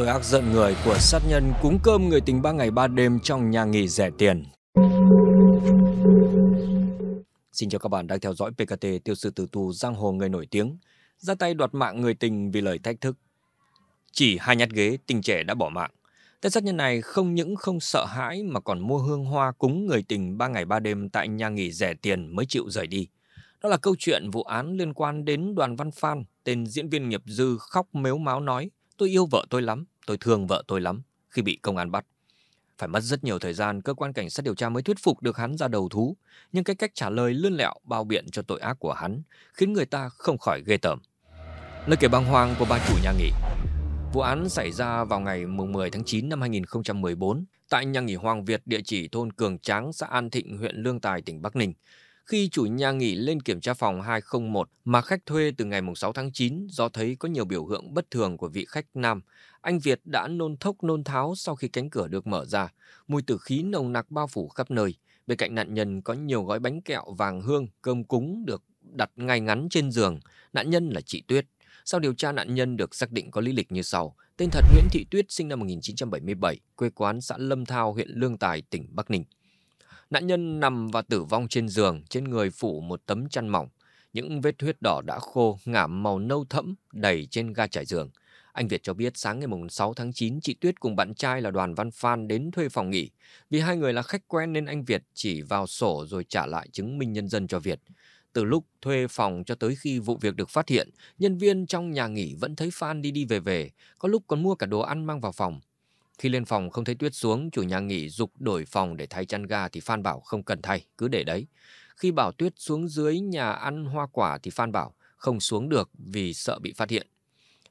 tội ác giận người của sát nhân cúng cơm người tình ba ngày ba đêm trong nhà nghỉ rẻ tiền. Xin chào các bạn đang theo dõi PKT tiêu sư tử tù giang hồ người nổi tiếng, ra tay đoạt mạng người tình vì lời thách thức. Chỉ hai nhát ghế, tình trẻ đã bỏ mạng. Tên sát nhân này không những không sợ hãi mà còn mua hương hoa cúng người tình ba ngày ba đêm tại nhà nghỉ rẻ tiền mới chịu rời đi. Đó là câu chuyện vụ án liên quan đến đoàn văn phan, tên diễn viên nghiệp dư khóc mếu máo nói tôi yêu vợ tôi lắm, Tôi thương vợ tôi lắm khi bị công an bắt. Phải mất rất nhiều thời gian cơ quan cảnh sát điều tra mới thuyết phục được hắn ra đầu thú, nhưng cái cách trả lời lươn lẹo bao biện cho tội ác của hắn khiến người ta không khỏi ghê tởm. Lời kể băng hoàng của ba chủ nhà nghỉ Vụ án xảy ra vào ngày 10 tháng 9 năm 2014 tại nhà nghỉ Hoàng Việt địa chỉ thôn Cường Tráng, xã An Thịnh, huyện Lương Tài, tỉnh Bắc Ninh khi chủ nhà nghỉ lên kiểm tra phòng 201 mà khách thuê từ ngày 6 tháng 9 do thấy có nhiều biểu hiện bất thường của vị khách nam. Anh Việt đã nôn thốc nôn tháo sau khi cánh cửa được mở ra. Mùi tử khí nồng nặc bao phủ khắp nơi. Bên cạnh nạn nhân có nhiều gói bánh kẹo vàng hương, cơm cúng được đặt ngay ngắn trên giường. Nạn nhân là chị Tuyết. Sau điều tra nạn nhân được xác định có lý lịch như sau. Tên thật Nguyễn Thị Tuyết sinh năm 1977, quê quán xã Lâm Thao, huyện Lương Tài, tỉnh Bắc Ninh. Nạn nhân nằm và tử vong trên giường, trên người phủ một tấm chăn mỏng. Những vết huyết đỏ đã khô, ngả màu nâu thẫm, đầy trên ga trải giường. Anh Việt cho biết sáng ngày 6 tháng 9, chị Tuyết cùng bạn trai là Đoàn Văn Phan đến thuê phòng nghỉ. Vì hai người là khách quen nên anh Việt chỉ vào sổ rồi trả lại chứng minh nhân dân cho Việt. Từ lúc thuê phòng cho tới khi vụ việc được phát hiện, nhân viên trong nhà nghỉ vẫn thấy Phan đi đi về về, có lúc còn mua cả đồ ăn mang vào phòng. Khi lên phòng không thấy Tuyết xuống, chủ nhà nghỉ dục đổi phòng để thay chăn ga thì Phan bảo không cần thay, cứ để đấy. Khi bảo Tuyết xuống dưới nhà ăn hoa quả thì Phan bảo không xuống được vì sợ bị phát hiện.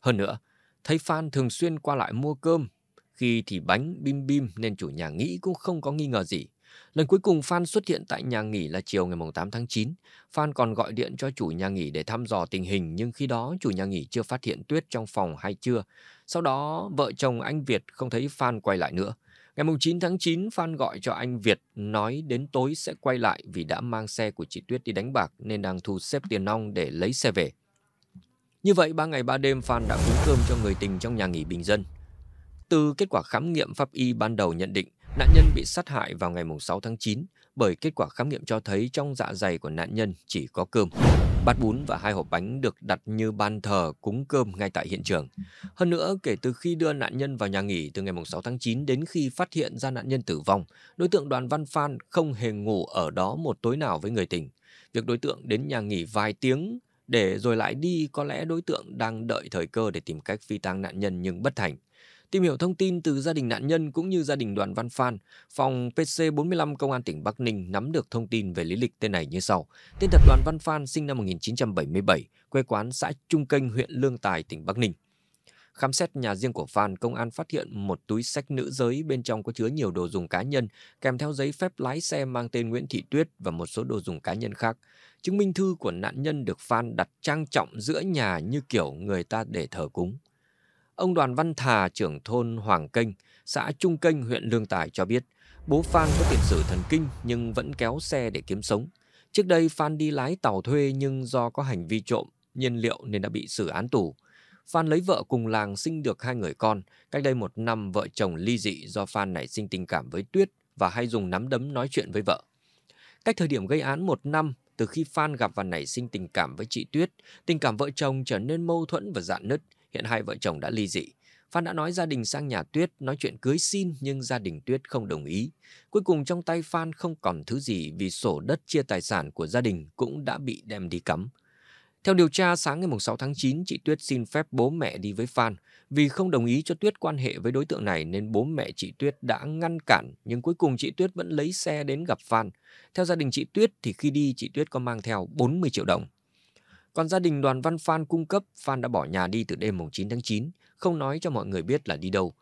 Hơn nữa, thấy Phan thường xuyên qua lại mua cơm, khi thì bánh bim bim nên chủ nhà nghỉ cũng không có nghi ngờ gì. Lần cuối cùng Phan xuất hiện tại nhà nghỉ là chiều ngày 8 tháng 9. Phan còn gọi điện cho chủ nhà nghỉ để thăm dò tình hình nhưng khi đó chủ nhà nghỉ chưa phát hiện Tuyết trong phòng hay chưa. Sau đó, vợ chồng anh Việt không thấy Phan quay lại nữa. Ngày 9 tháng 9, Phan gọi cho anh Việt nói đến tối sẽ quay lại vì đã mang xe của chị Tuyết đi đánh bạc nên đang thu xếp tiền nong để lấy xe về. Như vậy, ba ngày ba đêm Phan đã cúng cơm cho người tình trong nhà nghỉ Bình Dân. Từ kết quả khám nghiệm pháp y ban đầu nhận định, nạn nhân bị sát hại vào ngày 6 tháng 9 bởi kết quả khám nghiệm cho thấy trong dạ dày của nạn nhân chỉ có cơm. Bát bún và hai hộp bánh được đặt như ban thờ cúng cơm ngay tại hiện trường. Hơn nữa, kể từ khi đưa nạn nhân vào nhà nghỉ từ ngày 6 tháng 9 đến khi phát hiện ra nạn nhân tử vong, đối tượng Đoàn Văn Phan không hề ngủ ở đó một tối nào với người tình. Việc đối tượng đến nhà nghỉ vài tiếng để rồi lại đi có lẽ đối tượng đang đợi thời cơ để tìm cách phi tang nạn nhân nhưng bất thành. Tìm hiểu thông tin từ gia đình nạn nhân cũng như gia đình đoàn Văn Phan, phòng PC45 Công an tỉnh Bắc Ninh nắm được thông tin về lý lịch tên này như sau. Tên thật đoàn Văn Phan sinh năm 1977, quê quán xã Trung Kênh, huyện Lương Tài, tỉnh Bắc Ninh. Khám xét nhà riêng của Phan, công an phát hiện một túi sách nữ giới bên trong có chứa nhiều đồ dùng cá nhân, kèm theo giấy phép lái xe mang tên Nguyễn Thị Tuyết và một số đồ dùng cá nhân khác. Chứng minh thư của nạn nhân được Phan đặt trang trọng giữa nhà như kiểu người ta để thờ cúng. Ông Đoàn Văn Thà, trưởng thôn Hoàng Kênh, xã Trung Kênh, huyện Lương Tài cho biết, bố Phan có tiền sử thần kinh nhưng vẫn kéo xe để kiếm sống. Trước đây Phan đi lái tàu thuê nhưng do có hành vi trộm, nhiên liệu nên đã bị xử án tù. Phan lấy vợ cùng làng sinh được hai người con. Cách đây một năm, vợ chồng ly dị do Phan nảy sinh tình cảm với Tuyết và hay dùng nắm đấm nói chuyện với vợ. Cách thời điểm gây án một năm, từ khi Phan gặp và nảy sinh tình cảm với chị Tuyết, tình cảm vợ chồng trở nên mâu thuẫn và dạn nứt. Hiện hai vợ chồng đã ly dị. Phan đã nói gia đình sang nhà Tuyết nói chuyện cưới xin nhưng gia đình Tuyết không đồng ý. Cuối cùng trong tay Phan không còn thứ gì vì sổ đất chia tài sản của gia đình cũng đã bị đem đi cắm. Theo điều tra, sáng ngày 6 tháng 9, chị Tuyết xin phép bố mẹ đi với Phan. Vì không đồng ý cho Tuyết quan hệ với đối tượng này nên bố mẹ chị Tuyết đã ngăn cản, nhưng cuối cùng chị Tuyết vẫn lấy xe đến gặp Phan. Theo gia đình chị Tuyết thì khi đi, chị Tuyết có mang theo 40 triệu đồng. Còn gia đình đoàn văn Phan cung cấp, Phan đã bỏ nhà đi từ đêm mùng 9 tháng 9, không nói cho mọi người biết là đi đâu.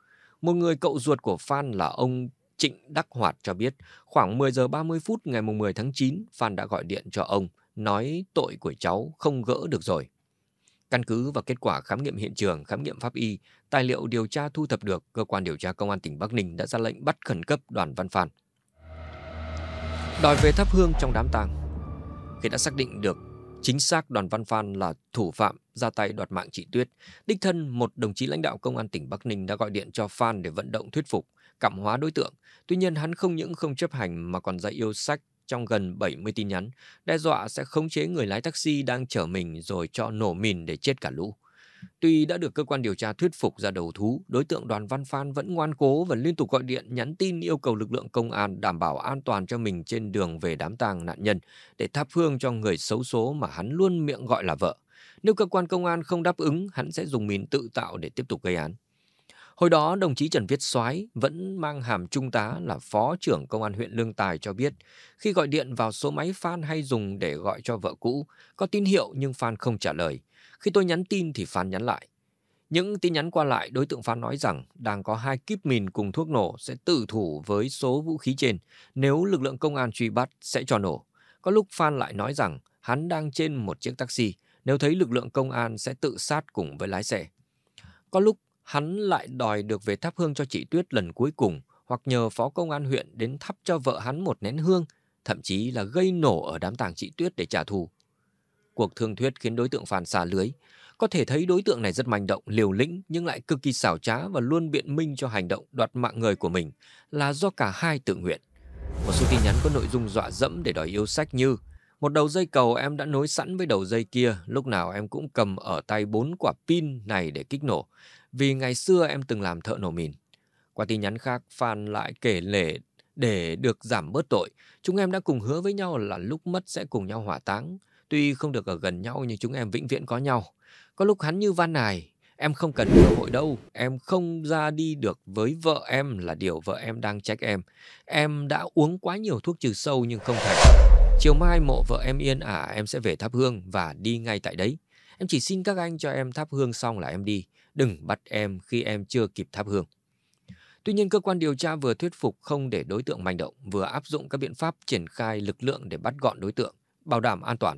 Một người cậu ruột của Phan là ông Trịnh Đắc Hoạt cho biết, khoảng 10 giờ 30 phút ngày mùng 10 tháng 9, Phan đã gọi điện cho ông, nói tội của cháu không gỡ được rồi. Căn cứ và kết quả khám nghiệm hiện trường, khám nghiệm pháp y, tài liệu điều tra thu thập được, cơ quan điều tra công an tỉnh Bắc Ninh đã ra lệnh bắt khẩn cấp đoàn văn Phan. Đòi về thắp hương trong đám tang. Khi đã xác định được Chính xác đoàn Văn Phan là thủ phạm ra tay đoạt mạng chị Tuyết. Đích thân một đồng chí lãnh đạo công an tỉnh Bắc Ninh đã gọi điện cho Phan để vận động thuyết phục, cảm hóa đối tượng. Tuy nhiên hắn không những không chấp hành mà còn ra yêu sách trong gần 70 tin nhắn, đe dọa sẽ khống chế người lái taxi đang chở mình rồi cho nổ mìn để chết cả lũ. Tuy đã được cơ quan điều tra thuyết phục ra đầu thú, đối tượng Đoàn Văn Phan vẫn ngoan cố và liên tục gọi điện nhắn tin yêu cầu lực lượng công an đảm bảo an toàn cho mình trên đường về đám tang nạn nhân để thắp hương cho người xấu số mà hắn luôn miệng gọi là vợ. Nếu cơ quan công an không đáp ứng, hắn sẽ dùng mìn tự tạo để tiếp tục gây án. Hồi đó, đồng chí Trần Viết Soái vẫn mang hàm trung tá là phó trưởng công an huyện Lương Tài cho biết, khi gọi điện vào số máy Phan hay dùng để gọi cho vợ cũ, có tín hiệu nhưng Phan không trả lời. Khi tôi nhắn tin thì Phan nhắn lại. Những tin nhắn qua lại, đối tượng Phan nói rằng đang có hai kíp mìn cùng thuốc nổ sẽ tự thủ với số vũ khí trên. Nếu lực lượng công an truy bắt sẽ cho nổ. Có lúc Phan lại nói rằng hắn đang trên một chiếc taxi. Nếu thấy lực lượng công an sẽ tự sát cùng với lái xe. Có lúc hắn lại đòi được về thắp hương cho chị Tuyết lần cuối cùng hoặc nhờ phó công an huyện đến thắp cho vợ hắn một nén hương, thậm chí là gây nổ ở đám tàng chị Tuyết để trả thù cuộc thương thuyết khiến đối tượng phản xả lưới. Có thể thấy đối tượng này rất manh động, liều lĩnh nhưng lại cực kỳ xảo trá và luôn biện minh cho hành động đoạt mạng người của mình là do cả hai tự nguyện. Một số tin nhắn có nội dung dọa dẫm để đòi yêu sách như một đầu dây cầu em đã nối sẵn với đầu dây kia, lúc nào em cũng cầm ở tay bốn quả pin này để kích nổ, vì ngày xưa em từng làm thợ nổ mìn. Qua tin nhắn khác, Phan lại kể lể để được giảm bớt tội. Chúng em đã cùng hứa với nhau là lúc mất sẽ cùng nhau hỏa táng. Tuy không được ở gần nhau nhưng chúng em vĩnh viễn có nhau. Có lúc hắn như van này, em không cần cơ hội đâu, em không ra đi được với vợ em là điều vợ em đang trách em. Em đã uống quá nhiều thuốc trừ sâu nhưng không thành. Chiều mai mộ vợ em yên ả, à, em sẽ về thắp hương và đi ngay tại đấy. Em chỉ xin các anh cho em thắp hương xong là em đi, đừng bắt em khi em chưa kịp thắp hương. Tuy nhiên, cơ quan điều tra vừa thuyết phục không để đối tượng manh động, vừa áp dụng các biện pháp triển khai lực lượng để bắt gọn đối tượng, bảo đảm an toàn.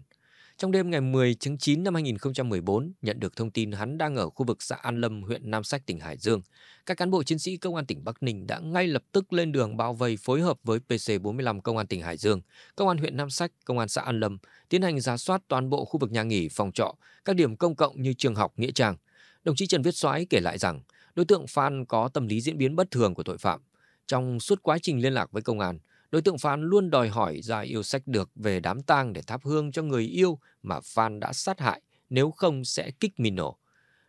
Trong đêm ngày 10 tháng 9 năm 2014, nhận được thông tin hắn đang ở khu vực xã An Lâm, huyện Nam Sách, tỉnh Hải Dương, các cán bộ chiến sĩ công an tỉnh Bắc Ninh đã ngay lập tức lên đường bao vây phối hợp với PC45 công an tỉnh Hải Dương, công an huyện Nam Sách, công an xã An Lâm tiến hành giả soát toàn bộ khu vực nhà nghỉ, phòng trọ, các điểm công cộng như trường học, nghĩa trang. Đồng chí Trần Viết Soái kể lại rằng, đối tượng Phan có tâm lý diễn biến bất thường của tội phạm. Trong suốt quá trình liên lạc với công an, Đối tượng Phan luôn đòi hỏi ra yêu sách được về đám tang để thắp hương cho người yêu mà Phan đã sát hại, nếu không sẽ kích mìn nổ.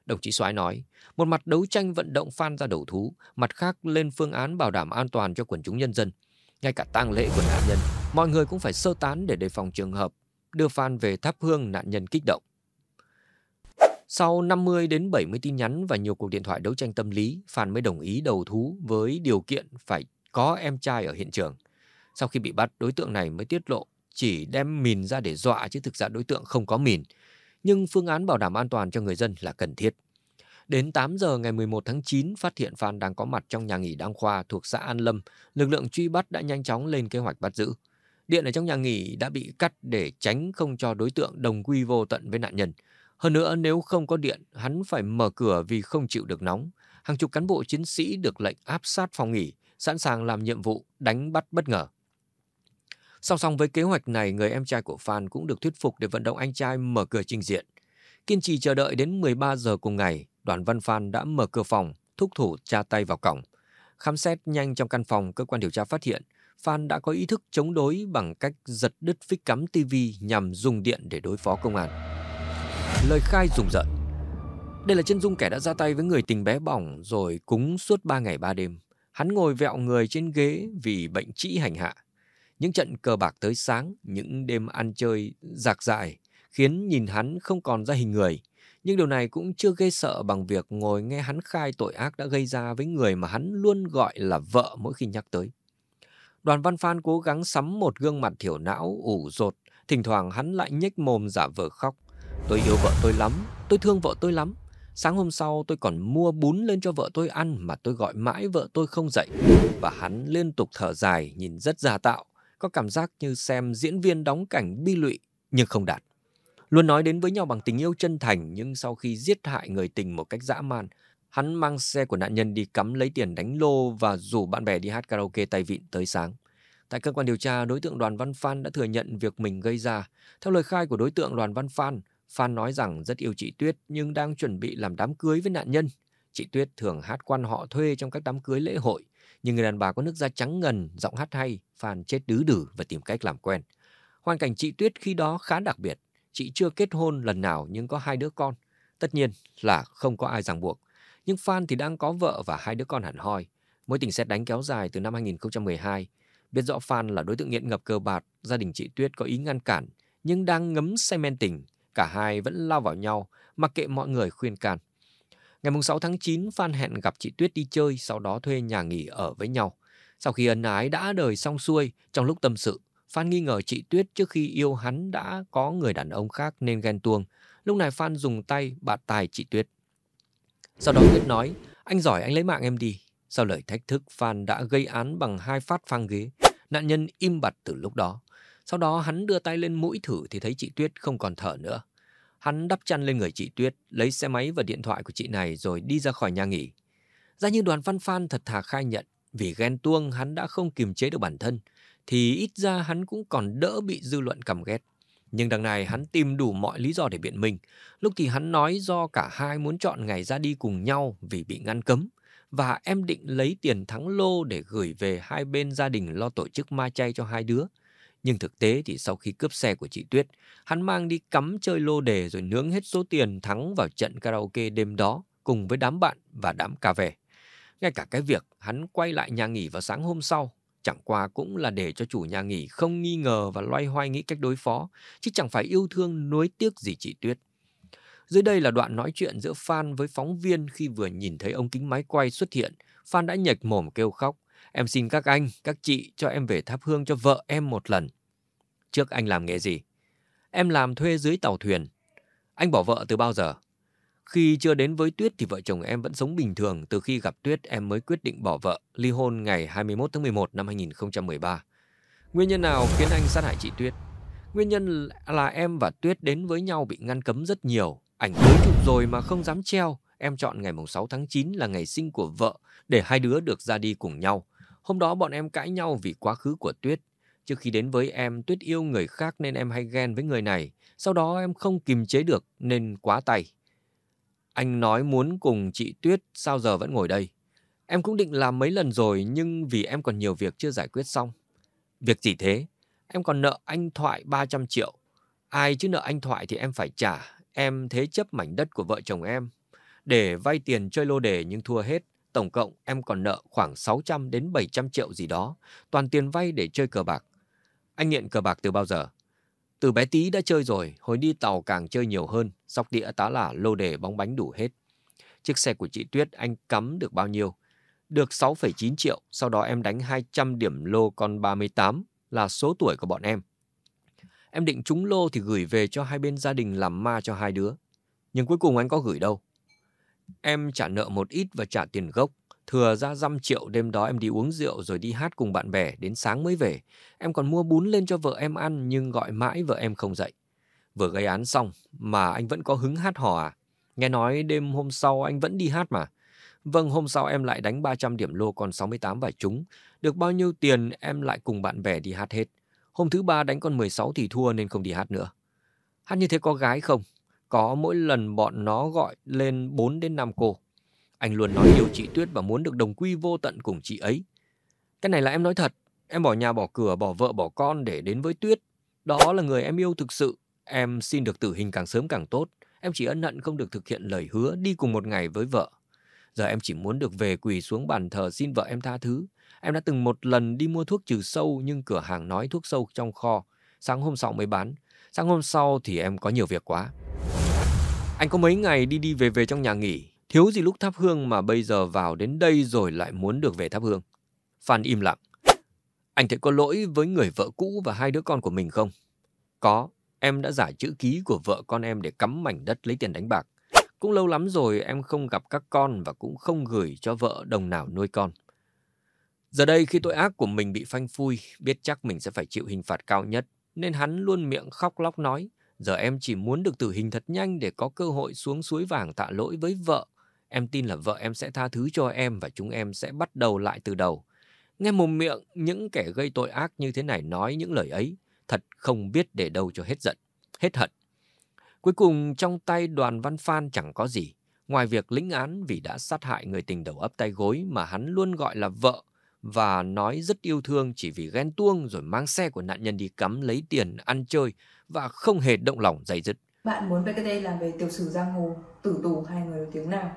Đồng chí Soái nói, một mặt đấu tranh vận động Phan ra đầu thú, mặt khác lên phương án bảo đảm an toàn cho quần chúng nhân dân. Ngay cả tang lễ của nạn nhân, mọi người cũng phải sơ tán để đề phòng trường hợp đưa Phan về thắp hương nạn nhân kích động. Sau 50 đến 70 tin nhắn và nhiều cuộc điện thoại đấu tranh tâm lý, Phan mới đồng ý đầu thú với điều kiện phải có em trai ở hiện trường. Sau khi bị bắt, đối tượng này mới tiết lộ chỉ đem mìn ra để dọa chứ thực ra đối tượng không có mìn. Nhưng phương án bảo đảm an toàn cho người dân là cần thiết. Đến 8 giờ ngày 11 tháng 9, phát hiện Phan đang có mặt trong nhà nghỉ Đăng Khoa thuộc xã An Lâm. Lực lượng truy bắt đã nhanh chóng lên kế hoạch bắt giữ. Điện ở trong nhà nghỉ đã bị cắt để tránh không cho đối tượng đồng quy vô tận với nạn nhân. Hơn nữa, nếu không có điện, hắn phải mở cửa vì không chịu được nóng. Hàng chục cán bộ chiến sĩ được lệnh áp sát phòng nghỉ, sẵn sàng làm nhiệm vụ đánh bắt bất ngờ. Song song với kế hoạch này, người em trai của Phan cũng được thuyết phục để vận động anh trai mở cửa trình diện. Kiên trì chờ đợi đến 13 giờ cùng ngày, đoàn văn Phan đã mở cửa phòng, thúc thủ tra tay vào cổng. Khám xét nhanh trong căn phòng, cơ quan điều tra phát hiện Phan đã có ý thức chống đối bằng cách giật đứt phích cắm TV nhằm dùng điện để đối phó công an. Lời khai rùng rợn Đây là chân dung kẻ đã ra tay với người tình bé bỏng rồi cúng suốt 3 ngày 3 đêm. Hắn ngồi vẹo người trên ghế vì bệnh trĩ hành hạ. Những trận cờ bạc tới sáng, những đêm ăn chơi giạc dại khiến nhìn hắn không còn ra hình người. Nhưng điều này cũng chưa gây sợ bằng việc ngồi nghe hắn khai tội ác đã gây ra với người mà hắn luôn gọi là vợ mỗi khi nhắc tới. Đoàn Văn Phan cố gắng sắm một gương mặt thiểu não, ủ rột. Thỉnh thoảng hắn lại nhếch mồm giả vờ khóc. Tôi yêu vợ tôi lắm, tôi thương vợ tôi lắm. Sáng hôm sau tôi còn mua bún lên cho vợ tôi ăn mà tôi gọi mãi vợ tôi không dậy. Và hắn liên tục thở dài nhìn rất già tạo có cảm giác như xem diễn viên đóng cảnh bi lụy nhưng không đạt. Luôn nói đến với nhau bằng tình yêu chân thành nhưng sau khi giết hại người tình một cách dã man, hắn mang xe của nạn nhân đi cắm lấy tiền đánh lô và rủ bạn bè đi hát karaoke tay vịn tới sáng. Tại cơ quan điều tra, đối tượng Đoàn Văn Phan đã thừa nhận việc mình gây ra. Theo lời khai của đối tượng Đoàn Văn Phan, Phan nói rằng rất yêu chị Tuyết nhưng đang chuẩn bị làm đám cưới với nạn nhân. Chị Tuyết thường hát quan họ thuê trong các đám cưới lễ hội nhưng người đàn bà có nước da trắng ngần, giọng hát hay, Phan chết đứ đử và tìm cách làm quen. Hoàn cảnh chị Tuyết khi đó khá đặc biệt. Chị chưa kết hôn lần nào nhưng có hai đứa con. Tất nhiên là không có ai ràng buộc. Nhưng Phan thì đang có vợ và hai đứa con hẳn hoi. Mối tình xét đánh kéo dài từ năm 2012. Biết rõ Phan là đối tượng nghiện ngập cơ bạc, gia đình chị Tuyết có ý ngăn cản, nhưng đang ngấm say men tình. Cả hai vẫn lao vào nhau, mặc kệ mọi người khuyên can. Ngày 6 tháng 9, Phan hẹn gặp chị Tuyết đi chơi, sau đó thuê nhà nghỉ ở với nhau. Sau khi ân ái đã đời xong xuôi, trong lúc tâm sự, Phan nghi ngờ chị Tuyết trước khi yêu hắn đã có người đàn ông khác nên ghen tuông. Lúc này Phan dùng tay bạt tài chị Tuyết. Sau đó Tuyết nói, anh giỏi anh lấy mạng em đi. Sau lời thách thức, Phan đã gây án bằng hai phát phang ghế. Nạn nhân im bặt từ lúc đó. Sau đó hắn đưa tay lên mũi thử thì thấy chị Tuyết không còn thở nữa. Hắn đắp chăn lên người chị Tuyết, lấy xe máy và điện thoại của chị này rồi đi ra khỏi nhà nghỉ. Ra như đoàn văn phan thật thà khai nhận, vì ghen tuông hắn đã không kiềm chế được bản thân, thì ít ra hắn cũng còn đỡ bị dư luận căm ghét. Nhưng đằng này hắn tìm đủ mọi lý do để biện minh. Lúc thì hắn nói do cả hai muốn chọn ngày ra đi cùng nhau vì bị ngăn cấm. Và em định lấy tiền thắng lô để gửi về hai bên gia đình lo tổ chức ma chay cho hai đứa. Nhưng thực tế thì sau khi cướp xe của chị Tuyết, hắn mang đi cắm chơi lô đề rồi nướng hết số tiền thắng vào trận karaoke đêm đó cùng với đám bạn và đám cà về. Ngay cả cái việc hắn quay lại nhà nghỉ vào sáng hôm sau, chẳng qua cũng là để cho chủ nhà nghỉ không nghi ngờ và loay hoay nghĩ cách đối phó, chứ chẳng phải yêu thương nuối tiếc gì chị Tuyết. Dưới đây là đoạn nói chuyện giữa Phan với phóng viên khi vừa nhìn thấy ống kính máy quay xuất hiện. Phan đã nhệch mồm kêu khóc. Em xin các anh, các chị cho em về thắp hương cho vợ em một lần. Trước anh làm nghề gì? Em làm thuê dưới tàu thuyền. Anh bỏ vợ từ bao giờ? Khi chưa đến với Tuyết thì vợ chồng em vẫn sống bình thường. Từ khi gặp Tuyết em mới quyết định bỏ vợ, ly hôn ngày 21 tháng 11 năm 2013. Nguyên nhân nào khiến anh sát hại chị Tuyết? Nguyên nhân là em và Tuyết đến với nhau bị ngăn cấm rất nhiều. Ảnh cưới chụp rồi mà không dám treo. Em chọn ngày 6 tháng 9 là ngày sinh của vợ để hai đứa được ra đi cùng nhau. Hôm đó bọn em cãi nhau vì quá khứ của Tuyết. Trước khi đến với em, Tuyết yêu người khác nên em hay ghen với người này. Sau đó em không kìm chế được nên quá tay. Anh nói muốn cùng chị Tuyết sao giờ vẫn ngồi đây. Em cũng định làm mấy lần rồi nhưng vì em còn nhiều việc chưa giải quyết xong. Việc gì thế? Em còn nợ anh Thoại 300 triệu. Ai chứ nợ anh Thoại thì em phải trả. Em thế chấp mảnh đất của vợ chồng em. Để vay tiền chơi lô đề nhưng thua hết tổng cộng em còn nợ khoảng 600 đến 700 triệu gì đó, toàn tiền vay để chơi cờ bạc. Anh nghiện cờ bạc từ bao giờ? Từ bé tí đã chơi rồi, hồi đi tàu càng chơi nhiều hơn, sóc đĩa tá lả lô đề bóng bánh đủ hết. Chiếc xe của chị Tuyết anh cắm được bao nhiêu? Được 6,9 triệu, sau đó em đánh 200 điểm lô con 38 là số tuổi của bọn em. Em định trúng lô thì gửi về cho hai bên gia đình làm ma cho hai đứa. Nhưng cuối cùng anh có gửi đâu. Em trả nợ một ít và trả tiền gốc. Thừa ra dăm triệu đêm đó em đi uống rượu rồi đi hát cùng bạn bè đến sáng mới về. Em còn mua bún lên cho vợ em ăn nhưng gọi mãi vợ em không dậy. Vừa gây án xong mà anh vẫn có hứng hát hò à? Nghe nói đêm hôm sau anh vẫn đi hát mà. Vâng, hôm sau em lại đánh 300 điểm lô còn 68 và chúng Được bao nhiêu tiền em lại cùng bạn bè đi hát hết. Hôm thứ ba đánh con 16 thì thua nên không đi hát nữa. Hát như thế có gái không? có mỗi lần bọn nó gọi lên 4 đến 5 cô. Anh luôn nói yêu chị Tuyết và muốn được đồng quy vô tận cùng chị ấy. Cái này là em nói thật, em bỏ nhà bỏ cửa, bỏ vợ bỏ con để đến với Tuyết. Đó là người em yêu thực sự. Em xin được tử hình càng sớm càng tốt. Em chỉ ân hận không được thực hiện lời hứa đi cùng một ngày với vợ. Giờ em chỉ muốn được về quỳ xuống bàn thờ xin vợ em tha thứ. Em đã từng một lần đi mua thuốc trừ sâu nhưng cửa hàng nói thuốc sâu trong kho. Sáng hôm sau mới bán. Sáng hôm sau thì em có nhiều việc quá. Anh có mấy ngày đi đi về về trong nhà nghỉ, thiếu gì lúc thắp hương mà bây giờ vào đến đây rồi lại muốn được về thắp hương. Phan im lặng. Anh thấy có lỗi với người vợ cũ và hai đứa con của mình không? Có, em đã giải chữ ký của vợ con em để cắm mảnh đất lấy tiền đánh bạc. Cũng lâu lắm rồi em không gặp các con và cũng không gửi cho vợ đồng nào nuôi con. Giờ đây khi tội ác của mình bị phanh phui, biết chắc mình sẽ phải chịu hình phạt cao nhất, nên hắn luôn miệng khóc lóc nói. Giờ em chỉ muốn được tử hình thật nhanh để có cơ hội xuống suối vàng tạ lỗi với vợ. Em tin là vợ em sẽ tha thứ cho em và chúng em sẽ bắt đầu lại từ đầu. Nghe mồm miệng những kẻ gây tội ác như thế này nói những lời ấy, thật không biết để đâu cho hết giận, hết hận. Cuối cùng trong tay đoàn văn phan chẳng có gì, ngoài việc lĩnh án vì đã sát hại người tình đầu ấp tay gối mà hắn luôn gọi là vợ và nói rất yêu thương chỉ vì ghen tuông rồi mang xe của nạn nhân đi cắm lấy tiền ăn chơi và không hề động lòng dày dứt. Bạn muốn VKT làm về tiểu sử giang hồ, tử tù hai người nổi tiếng nào?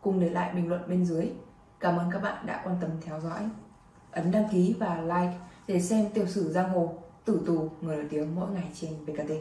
Cùng để lại bình luận bên dưới. Cảm ơn các bạn đã quan tâm theo dõi. Ấn đăng ký và like để xem tiểu sử giang hồ, tử tù, người nổi tiếng mỗi ngày trên VKT.